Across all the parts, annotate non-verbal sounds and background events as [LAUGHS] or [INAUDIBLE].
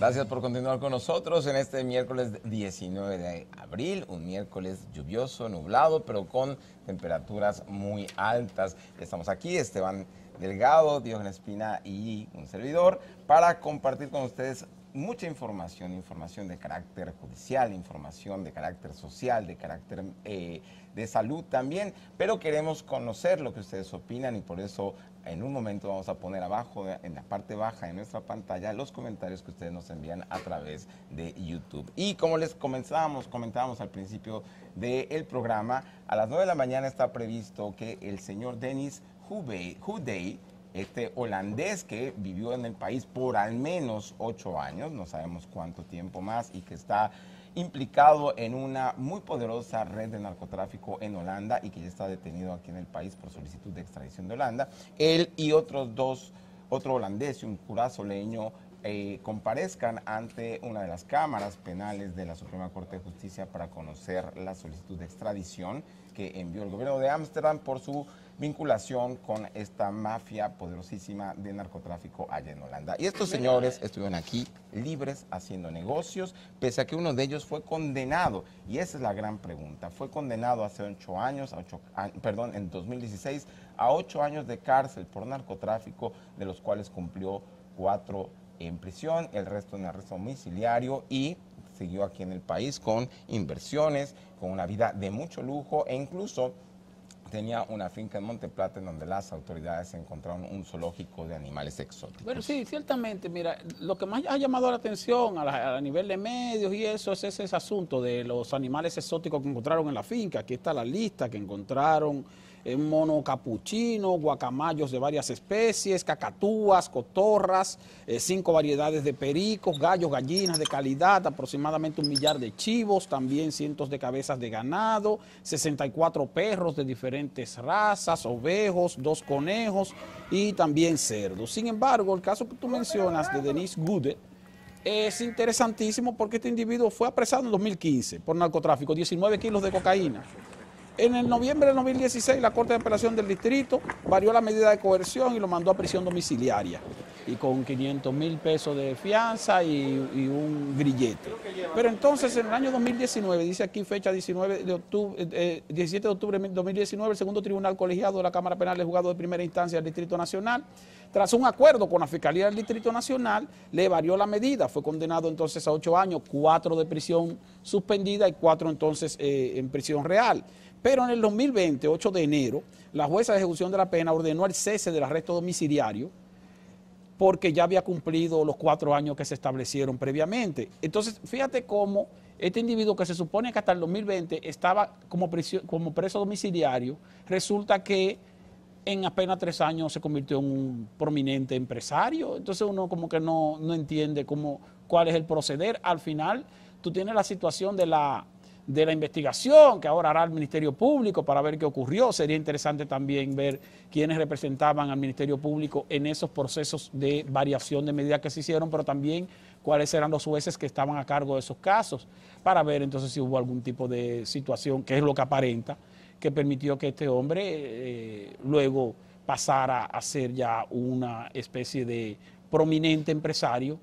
Gracias por continuar con nosotros en este miércoles 19 de abril, un miércoles lluvioso, nublado, pero con temperaturas muy altas. Estamos aquí, Esteban Delgado, Diógenes Espina y un servidor, para compartir con ustedes mucha información, información de carácter judicial, información de carácter social, de carácter... Eh, de salud también, pero queremos conocer lo que ustedes opinan y por eso en un momento vamos a poner abajo, en la parte baja de nuestra pantalla, los comentarios que ustedes nos envían a través de YouTube. Y como les comenzábamos, comentábamos al principio del programa, a las 9 de la mañana está previsto que el señor Dennis Hudey, este holandés que vivió en el país por al menos ocho años, no sabemos cuánto tiempo más, y que está implicado en una muy poderosa red de narcotráfico en Holanda y que ya está detenido aquí en el país por solicitud de extradición de Holanda. Él y otros dos, otro holandés y un curazoleño, leño, eh, comparezcan ante una de las cámaras penales de la Suprema Corte de Justicia para conocer la solicitud de extradición que envió el gobierno de Ámsterdam por su vinculación con esta mafia poderosísima de narcotráfico allá en Holanda. Y estos señores estuvieron aquí libres haciendo negocios, pese a que uno de ellos fue condenado. Y esa es la gran pregunta. Fue condenado hace ocho años, ocho, perdón, en 2016, a ocho años de cárcel por narcotráfico, de los cuales cumplió cuatro en prisión, el resto en arresto domiciliario y siguió aquí en el país con inversiones, con una vida de mucho lujo e incluso tenía una finca en Monteplata en donde las autoridades encontraron un zoológico de animales exóticos. Bueno, sí, ciertamente, mira, lo que más ha llamado la atención a, nivel de medios y eso es ese, asunto de los animales exóticos que encontraron en la finca. Aquí está la lista que encontraron un mono capuchino, guacamayos de varias especies, cacatúas, cotorras, eh, cinco variedades de pericos, gallos, gallinas de calidad, aproximadamente un millar de chivos, también cientos de cabezas de ganado, 64 perros de diferentes razas, ovejos, dos conejos y también cerdos. Sin embargo, el caso que tú mencionas de Denise Gude, es interesantísimo porque este individuo fue apresado en 2015 por narcotráfico, 19 kilos de cocaína. En el noviembre de 2016, la Corte de Apelación del Distrito varió la medida de coerción y lo mandó a prisión domiciliaria, y con 500 mil pesos de fianza y, un grillete. Pero entonces, en el año 2019, dice aquí fecha 19 de octubre, 17 eh, eh, de octubre de 2019, el segundo tribunal colegiado de la Cámara Penal de jugado de Primera Instancia del Distrito Nacional, tras un acuerdo con la Fiscalía del Distrito Nacional, le varió la medida. Fue condenado entonces a ocho años, cuatro de prisión suspendida y cuatro entonces eh, en prisión real. Pero en el 2020, 8 de enero, la jueza de ejecución de la pena ordenó el cese del arresto domiciliario porque ya había cumplido los cuatro años que se establecieron previamente. Entonces, fíjate cómo este individuo que se supone que hasta el 2020 estaba como, preso, como preso domiciliario, resulta que en apenas tres años se convirtió en un prominente empresario. Entonces uno como que no, entiende cómo, cuál es el proceder. Al final, tú tienes la situación de la de la investigación que ahora hará el Ministerio Público para ver qué ocurrió. Sería interesante también ver quiénes representaban al Ministerio Público en esos procesos de variación de medidas que se hicieron, pero también cuáles eran los jueces que estaban a cargo de esos casos, para ver entonces si hubo algún tipo de situación, que es lo que aparenta, que permitió que este hombre eh, luego pasara a ser ya una especie de prominente empresario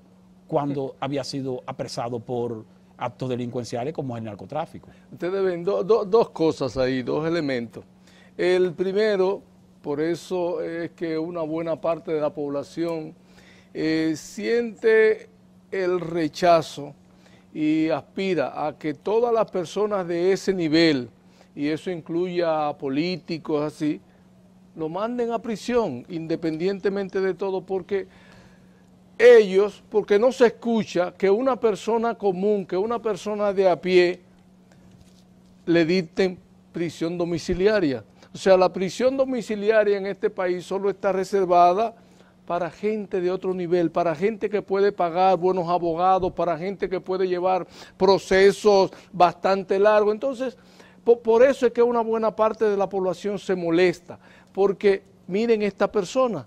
cuando había sido apresado por actos delincuenciales como el narcotráfico. Ustedes ven dos cosas ahí, dos elementos. El primero, por eso es que una buena parte de la población eh, siente el rechazo y aspira a que todas las personas de ese nivel, y eso incluya a políticos así, lo manden a prisión independientemente de todo, porque ellos, porque no se escucha que una persona común, que una persona de a pie, le dicten prisión domiciliaria. O sea, la prisión domiciliaria en este país solo está reservada para gente de otro nivel, para gente que puede pagar buenos abogados, para gente que puede llevar procesos bastante largos. Entonces, por, por eso es que una buena parte de la población se molesta, porque miren esta persona,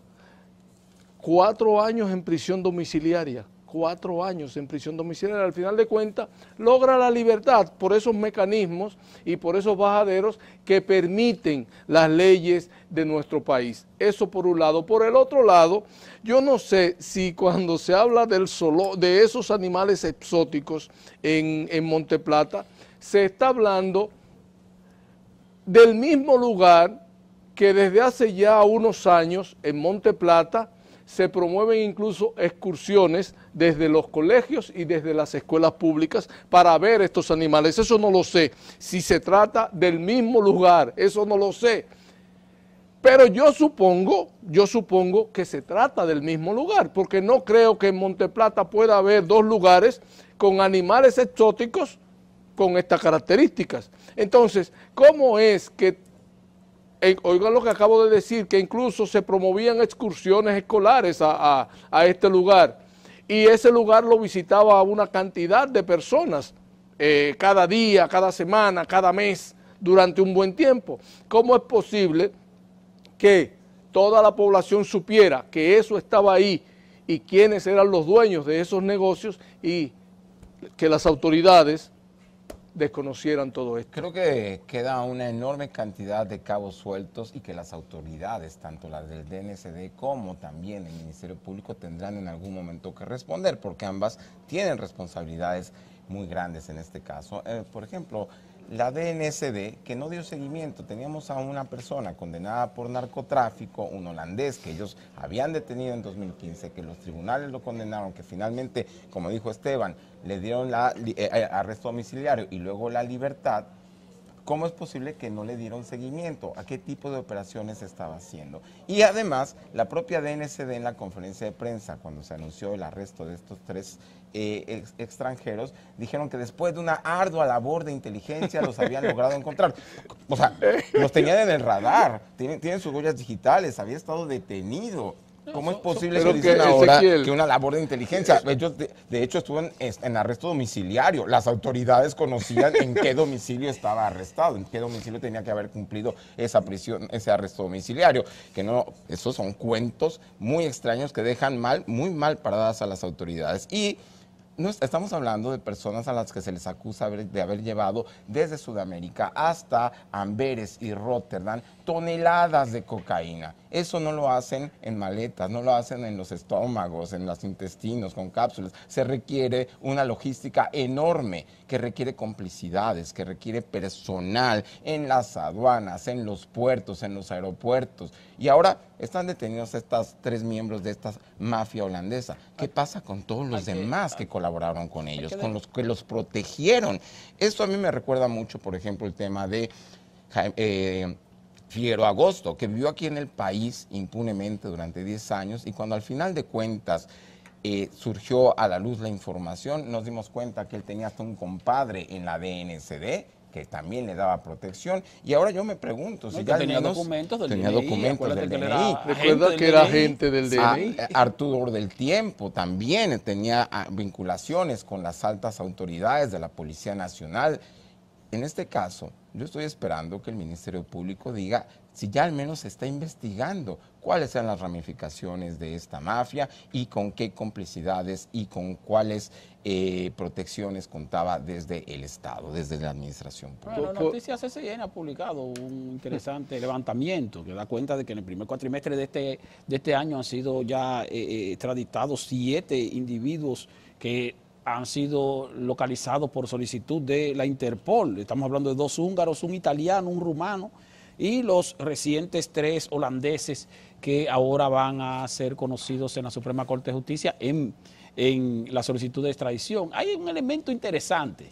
cuatro años en prisión domiciliaria, cuatro años en prisión domiciliaria, al final de cuentas logra la libertad por esos mecanismos y por esos bajaderos que permiten las leyes de nuestro país. Eso por un lado. Por el otro lado, yo no sé si cuando se habla del de esos animales exóticos en, en Monteplata, se está hablando del mismo lugar que desde hace ya unos años en Monte Plata se promueven incluso excursiones desde los colegios y desde las escuelas públicas para ver estos animales. Eso no lo sé. Si se trata del mismo lugar, eso no lo sé. Pero yo supongo, yo supongo que se trata del mismo lugar, porque no creo que en Monteplata pueda haber dos lugares con animales exóticos con estas características. Entonces, ¿cómo es que oigan lo que acabo de decir, que incluso se promovían excursiones escolares a, este lugar. Y ese lugar lo visitaba una cantidad de personas eh, cada día, cada semana, cada mes, durante un buen tiempo. ¿Cómo es posible que toda la población supiera que eso estaba ahí y quiénes eran los dueños de esos negocios y que las autoridades desconocieron todo esto. Creo que queda una enorme cantidad de cabos sueltos y que las autoridades, tanto las del DNCD como también el Ministerio Público, tendrán en algún momento que responder, porque ambas tienen responsabilidades muy grandes en este caso. Eh, por ejemplo, la DNSD, que no dio seguimiento. Teníamos a una persona condenada por narcotráfico, un holandés que ellos habían detenido en 2015, que los tribunales lo condenaron, que finalmente, como dijo Esteban, le dieron la, eh, eh, arresto domiciliario y luego la libertad ¿Cómo es posible que no le dieron seguimiento? ¿A qué tipo de operaciones estaba haciendo? Y además, la propia DNCD en la conferencia de prensa, cuando se anunció el arresto de estos tres eh, extranjeros, dijeron que después de una ardua labor de inteligencia los habían [LAUGHS] logrado encontrar. O sea, los tenían en el radar, tienen sus huellas digitales, había estado detenido. ¿Cómo es posible que, una labor de inteligencia? Ellos, de, hecho, estuvo en, en, arresto domiciliario. Las autoridades conocían en qué domicilio estaba arrestado, en qué domicilio tenía que haber cumplido esa prisión, ese arresto domiciliario. Que no, esos son cuentos muy extraños que dejan mal, muy mal paradas a las autoridades. Y estamos hablando de personas a las que se les acusa de haber llevado desde Sudamérica hasta Amberes y Rotterdam toneladas de cocaína. Eso no lo hacen en maletas, no lo hacen en los estómagos, en los intestinos, con cápsulas. Se requiere una logística enorme que requiere complicidades, que requiere personal en las aduanas, en los puertos, en los aeropuertos. Y ahora están detenidos estos tres miembros de esta mafia holandesa. ¿Qué pasa con todos los demás que colaboraron con ellos, con los que los protegieron? Esto a mí me recuerda mucho, por ejemplo, el tema de... Eh, Fiero Agosto, que vivió aquí en el país impunemente durante 10 años y cuando al final de cuentas eh, surgió a la luz la información, nos dimos cuenta que él tenía hasta un compadre en la DNCD que también le daba protección y ahora yo me pregunto si ya tenía documentos del tenía DNI, documentos recuerda que era agente del ah, DNI eh, Arturo del Tiempo también tenía ah, vinculaciones con las altas autoridades de la Policía Nacional en este caso yo estoy esperando que el Ministerio Público diga si ya al menos se está investigando cuáles sean las ramificaciones de esta mafia y con qué complicidades y con cuáles eh, protecciones contaba desde el Estado, desde la administración pública. Bueno, Noticias CCN ha publicado un interesante levantamiento que da cuenta de que en el primer cuatrimestre de este, este año han sido ya eh, eh, extraditados siete individuos que han sido localizados por solicitud de la Interpol. Estamos hablando de dos húngaros, un italiano, un rumano y los recientes tres holandeses que ahora van a ser conocidos en la Suprema Corte de Justicia en, la solicitud de extradición. Hay un elemento interesante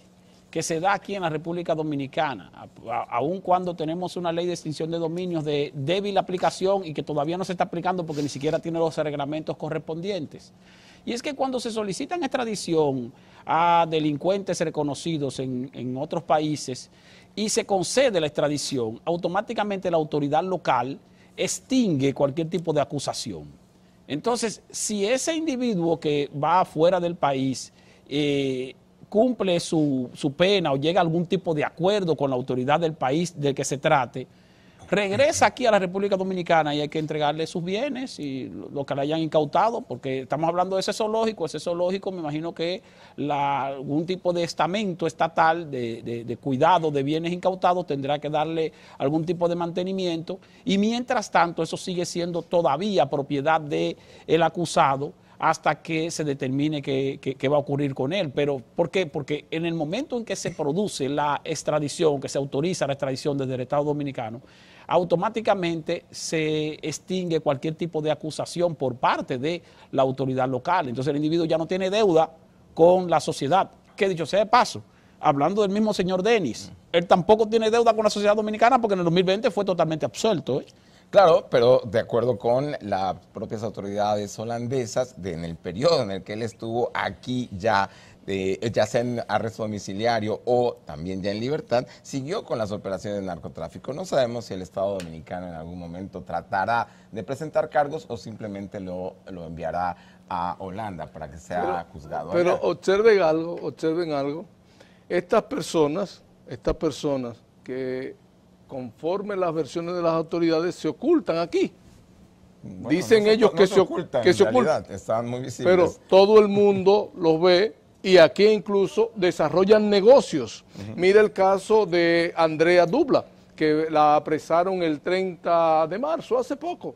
que se da aquí en la República Dominicana, aun cuando tenemos una ley de extinción de dominios de débil aplicación y que todavía no se está aplicando porque ni siquiera tiene los reglamentos correspondientes. Y es que cuando se solicitan extradición a delincuentes reconocidos en, en otros países, y se concede la extradición, automáticamente la autoridad local extingue cualquier tipo de acusación. Entonces, si ese individuo que va fuera del país eh, cumple su, su pena o llega a algún tipo de acuerdo con la autoridad del país del que se trate, regresa aquí a la República Dominicana y hay que entregarle sus bienes y lo que le hayan incautado, porque estamos hablando de ese zoológico, ese zoológico me imagino que algún tipo de estamento estatal de, cuidado de bienes incautados tendrá que darle algún tipo de mantenimiento y mientras tanto eso sigue siendo todavía propiedad del el acusado hasta que se determine qué, va a ocurrir con él. Pero, ¿por qué? Porque en el momento en que se produce la extradición, que se autoriza la extradición desde el Estado Dominicano, automáticamente se extingue cualquier tipo de acusación por parte de la autoridad local. Entonces el individuo ya no tiene deuda con la sociedad. Que dicho sea de paso, hablando del mismo señor Denis, él tampoco tiene deuda con la sociedad dominicana porque en el 2020 fue totalmente absuelto. ¿eh? Claro, pero de acuerdo con las propias autoridades holandesas, en el periodo en el que él estuvo aquí ya eh, ya sea en arresto domiciliario o también ya en libertad, siguió con las operaciones de narcotráfico. No sabemos si el Estado Dominicano en algún momento tratará de presentar cargos o simplemente lo, enviará a Holanda para que sea juzgado. Pero observen algo, observen algo. Estas personas, estas personas que conforme las versiones de las autoridades se ocultan aquí. Dicen ellos que, se, ocultan, que se ocultan. Están muy visibles. Pero todo el mundo los ve y aquí incluso desarrollan negocios. Mira el caso de Andrea Dubla, que la apresaron el 30 de marzo, hace poco.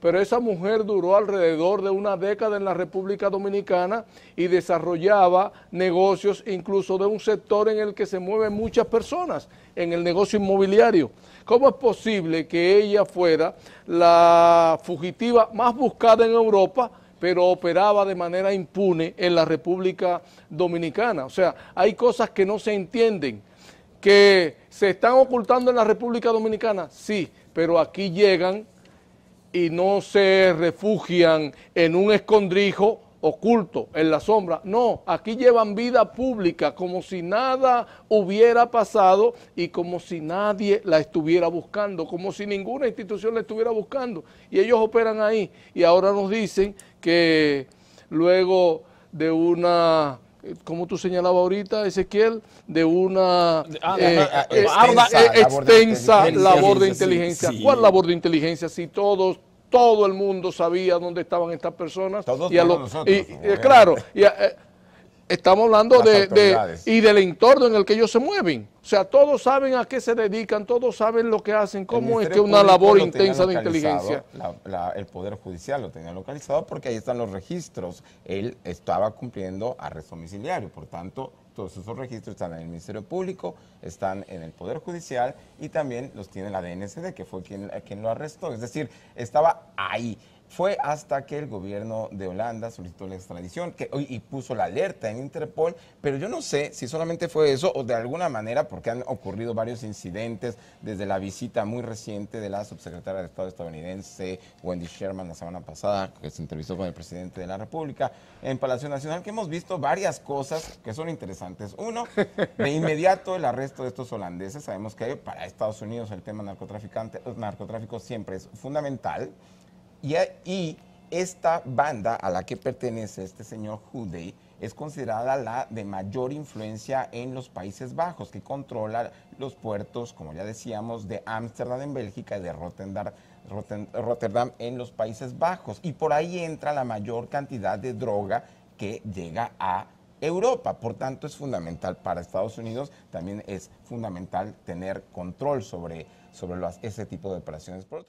Pero esa mujer duró alrededor de una década en la República Dominicana y desarrollaba negocios incluso de un sector en el que se mueven muchas personas, en el negocio inmobiliario. ¿Cómo es posible que ella fuera la fugitiva más buscada en Europa pero operaba de manera impune en la República Dominicana. O sea, hay cosas que no se entienden, que se están ocultando en la República Dominicana, sí, pero aquí llegan y no se refugian en un escondrijo oculto, en la sombra. No, aquí llevan vida pública como si nada hubiera pasado y como si nadie la estuviera buscando, como si ninguna institución la estuviera buscando. Y ellos operan ahí y ahora nos dicen que luego de una como tú señalabas ahorita, Ezequiel, de una ah, eh, eh, eh, extensa labor de inteligencia. ¿Cuál labor de inteligencia? Si todos, todo el mundo sabía dónde estaban estas personas. y claro, y Estamos hablando de, y del entorno en el que ellos se mueven. O sea, todos saben a qué se dedican, todos saben lo que hacen, cómo es que una labor intensa de inteligencia. el Poder Judicial lo tenía localizado porque ahí están los registros. Él estaba cumpliendo arresto domiciliario, por tanto, todos esos registros están en el Ministerio Público, están en el Poder Judicial y también los tiene la DNCD, que fue quien, quien lo arrestó. Es decir, estaba ahí. Fue hasta que el gobierno de Holanda solicitó la extradición que, y puso la alerta en Interpol, pero yo no sé si solamente fue eso o de alguna manera, porque han ocurrido varios incidentes desde la visita muy reciente de la subsecretaria de Estado estadounidense Wendy Sherman la semana pasada, que se entrevistó con el presidente de la República en Palacio Nacional, que hemos visto varias cosas que son interesantes. Uno, de inmediato el arresto de estos holandeses. Sabemos que para Estados Unidos el tema narcotraficante, narcotráfico siempre es fundamental. Y, esta banda a la que pertenece este señor Hudey es considerada la de mayor influencia en los Países Bajos, que controla los puertos, como ya decíamos, de Ámsterdam en Bélgica y de Rotterdam, en los Países Bajos. Y por ahí entra la mayor cantidad de droga que llega a Europa. Por tanto, es fundamental para Estados Unidos, también es fundamental tener control sobre, sobre ese tipo de operaciones. Por